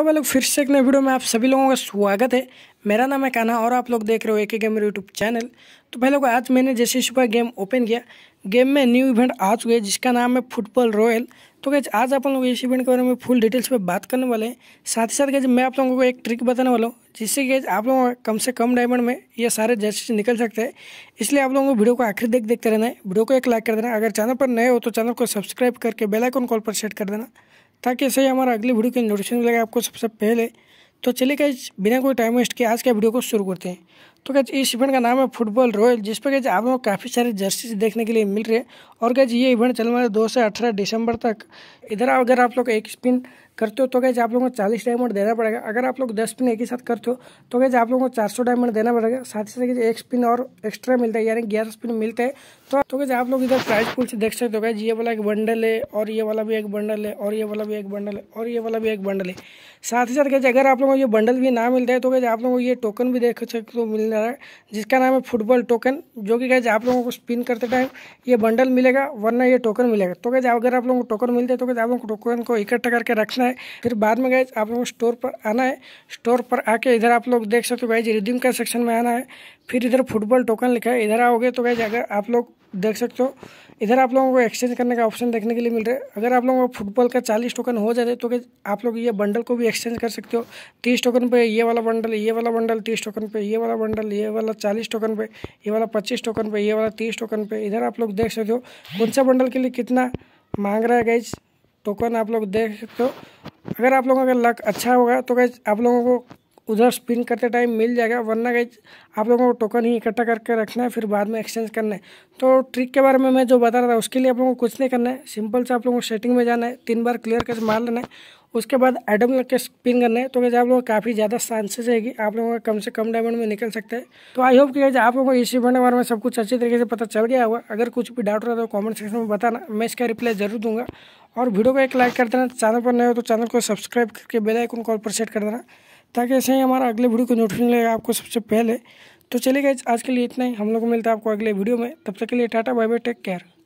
hello वेलो फिर से एक नए वीडियो में आप सभी लोगों का स्वागत है मेरा नाम है काना और आप लोग देख रहे हो एक ही गेम यूट्यूब चैनल तो पहले को आज मैंने जैसे सुबह गेम ओपन किया गेम में न्यू इवेंट आ चुके हैं जिसका नाम है फुटबॉल रॉयल तो कैसे आज आप लोग इस इवेंट के बारे में फुल डिटेल्स में बात करने वाले हैं साथ ही साथ कैसे मैं आप लोगों को एक ट्रिक बताने वाला हूँ जिससे गैज आप लोगों का कम से कम डायमंड में ये सारे जैसे निकल सकते हैं इसलिए आप लोगों को वीडियो को आखिर देख देखते रहना है वीडियो को एक लाइक कर देना अगर चैनल पर नए हो तो चैनल को सब्सक्राइब करके बेलाइकॉन कॉल पर सेट कर देना ताकि ऐसे ही हमारा अगली वीडियो के नोटिफिकेशन मिलेगा लगे आपको सबसे पहले तो चलिए क्या बिना कोई टाइम वेस्ट के आज के वीडियो को शुरू करते हैं तो क्या इस इवेंट का नाम है फुटबॉल रॉयल जिस पर क्या आप लोग काफ़ी सारे जर्सीज देखने के लिए मिल रहे हैं और क्या ये इवेंट चल रहा है दो से अठारह दिसंबर तक इधर अगर आप लोग एक स्पिन करते हो तो गैज आप लोगों को चालीस डायमंड देना पड़ेगा अगर आप लोग दस पिन एक ही साथ करते हो तो गैज आप लोगों को चार सौ डायमंड देना पड़ेगा साथ ही साथ एक स्पिन और एक्स्ट्रा मिलता है यानी ग्यारह स्पिन मिलते हैं तो तो गैज आप लोग इधर प्राइस पूछ देख सकते हो गैज ये वाला एक बंडल है और ये वाला भी एक बंडल है और ये वाला भी एक बंडल है और ये वाला भी एक बंडल है साथ ही साथ गैज अगर आप लोगों को ये बंडल भी ना मिलता है तो गैज आप लोगों को ये टोकन भी देख सकते हो मिल रहा है जिसका नाम है फुटबॉल टोकन जो कि गैज आप लोगों को स्पिन करते टाइम ये बंडल मिलेगा वरना ये टोकन मिलेगा तो गैज अगर आप लोगों को टोकन मिलता है तो गैज आप लोगों को टोकन को इकट्ठा करके रखना बेचना है फिर बाद में गए आप लोगों को स्टोर पर आना है स्टोर पर आके इधर आप लोग देख सकते हो गए रिडीम का सेक्शन में आना है फिर इधर फुटबॉल टोकन लिखा है इधर आओगे तो गए अगर आप लोग देख सकते हो इधर आप लोगों को एक्सचेंज करने का ऑप्शन देखने के लिए मिल रहा है अगर आप लोगों को फुटबॉल का चालीस टोकन हो जाए तो आप लोग ये बंडल को भी एक्सचेंज कर सकते हो तीस टोकन पे ये वाला बंडल ये वाला बंडल तीस टोकन पे ये वाला बंडल ये वाला चालीस टोकन पे ये वाला पच्चीस टोकन पे ये वाला तीस टोकन पे इधर आप लोग देख सकते हो कौन सा बंडल के लिए कितना मांग रहा है गाइज टोकन तो आप लोग देख सकते हो अगर आप लोगों का लक अच्छा होगा तो गैज आप लोगों को उधर स्पिन करते टाइम मिल जाएगा वरना कहीं आप लोगों को टोकन ही इकट्ठा करके रखना है फिर बाद में एक्सचेंज करना है तो ट्रिक के बारे में मैं जो बता रहा था उसके लिए आप लोगों को कुछ नहीं करना है सिंपल से आप लोगों को सेटिंग में जाना है तीन बार क्लियर कर मार लेना है उसके बाद एडम लग के स्पिन करना है तो कैसे आप लोगों को काफ़ी ज़्यादा चांसेस रहेगी आप लोगों का कम से कम डायमंड में निकल सकते हैं तो आई होप कि आप लोगों को इस इवेंट के बारे में सब कुछ अच्छी तरीके से पता चल गया होगा अगर कुछ भी डाउट रहा तो कॉमेंट सेक्शन में बताना मैं इसका रिप्लाई जरूर दूंगा और वीडियो को एक लाइक कर देना चैनल पर नए हो तो चैनल को सब्सक्राइब करके बेलाइकन कॉल पर सेट कर देना ताकि ऐसे ही हमारा अगले वीडियो को नोटिफिकेशन लगेगा आपको सबसे पहले तो चलिए आज के लिए इतना ही हम लोग को मिलता है आपको अगले वीडियो में तब तक के लिए tata bye bye take care